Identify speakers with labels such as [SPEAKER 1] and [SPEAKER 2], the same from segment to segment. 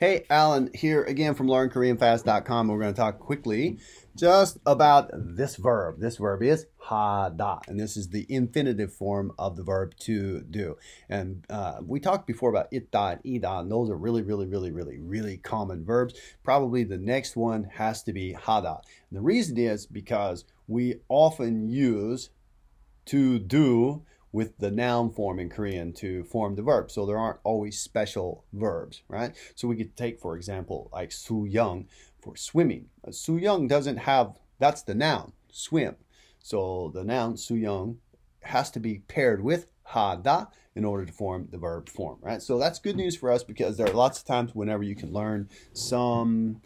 [SPEAKER 1] Hey, Alan here again from LearnKoreanFast.com. We're going to talk quickly just about this verb. This verb is hada, and this is the infinitive form of the verb to do. And uh, we talked before about itta and ida, and those are really, really, really, really, really common verbs. Probably the next one has to be hada. And the reason is because we often use to do with the noun form in Korean to form the verb. So there aren't always special verbs, right? So we could take, for example, like su for swimming. 수영 uh, su doesn't have, that's the noun, swim. So the noun su has to be paired with ha-da in order to form the verb form, right? So that's good news for us because there are lots of times whenever you can learn some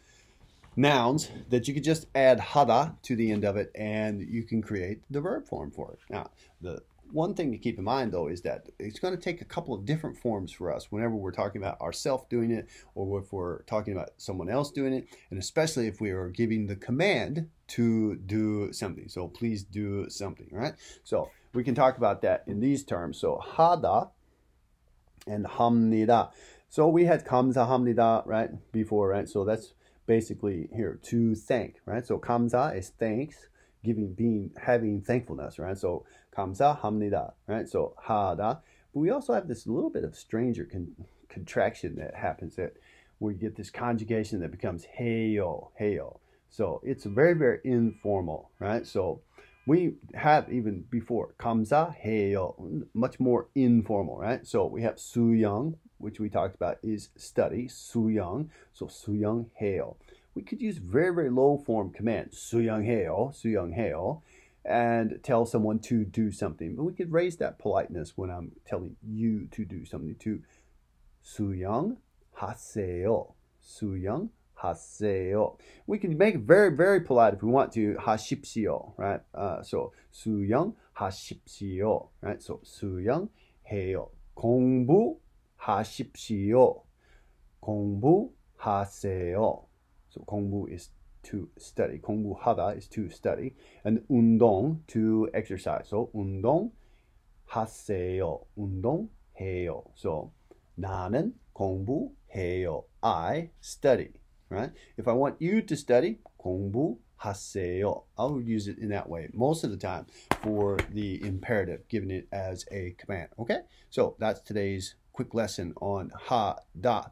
[SPEAKER 1] nouns that you could just add hada to the end of it and you can create the verb form for it. Now, the one thing to keep in mind though is that it's going to take a couple of different forms for us whenever we're talking about ourselves doing it or if we're talking about someone else doing it and especially if we are giving the command to do something so please do something right so we can talk about that in these terms so hada and hamnida so we had kamza hamnida right before right so that's basically here to thank, right? So kamza is thanks, giving, being, having thankfulness, right? So kamza hamnida, right? So hada. But we also have this little bit of stranger con- contraction that happens that we get this conjugation that becomes heyo, heyo. So it's very, very informal, right? So we have even before kamza heyo, much more informal, right? So we have suyang, which we talked about, is study, suyang, so suyang hail. We could use very, very low form commands, suyang hail, suyang hail, and tell someone to do something. But we could raise that politeness when I'm telling you to do something to suyang haseo, suyang haseo. We can make it very, very polite if we want to, hashipsio, right? Uh, so suyang hashipsio, right? So suyang 해요. 공부 하십시오. 공부하세요. So 공부 is to study. 공부하다 is to study. And 운동 to exercise. So 운동하세요. 운동해요. So 나는 공부해요. I study. Right? If I want you to study, 공부하세요. I will use it in that way most of the time for the imperative, giving it as a command. Okay? So that's today's quick lesson on Ha Da.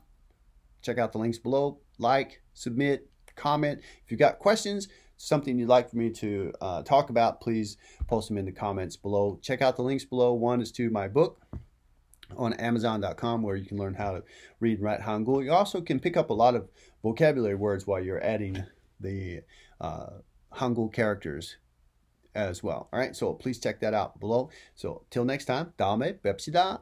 [SPEAKER 1] Check out the links below. Like, submit, comment. If you've got questions, something you'd like for me to uh, talk about, please post them in the comments below. Check out the links below. One is to my book on Amazon.com where you can learn how to read and write Hangul. You also can pick up a lot of vocabulary words while you're adding the uh, Hangul characters as well. All right, so please check that out below. So till next time, 다음에 뵙시다.